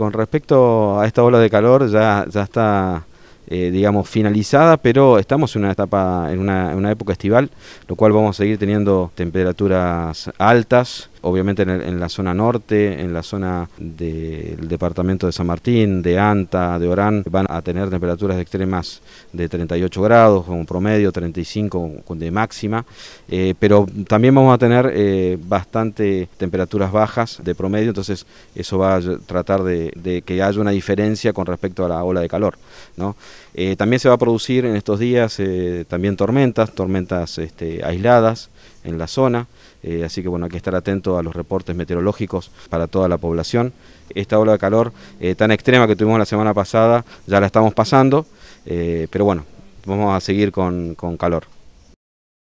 con respecto a esta ola de calor, ya, ya está, eh, digamos, finalizada, pero estamos en una etapa, en una época estival, lo cual vamos a seguir teniendo temperaturas altas obviamente en, la zona norte, en la zona del departamento de San Martín, de Anta, de Orán, van a tener temperaturas extremas de 38 grados, con promedio 35 de máxima, eh, pero también vamos a tener eh, bastante temperaturas bajas de promedio, entonces eso va a tratar de, que haya una diferencia con respecto a la ola de calor. ¿no? Eh, también se va a producir en estos días también tormentas, tormentas este, aisladas en la zona, así que bueno, hay que estar atentos a los reportes meteorológicos para toda la población. Esta ola de calor eh, tan extrema que tuvimos la semana pasada ya la estamos pasando, eh, pero bueno, vamos a seguir con calor.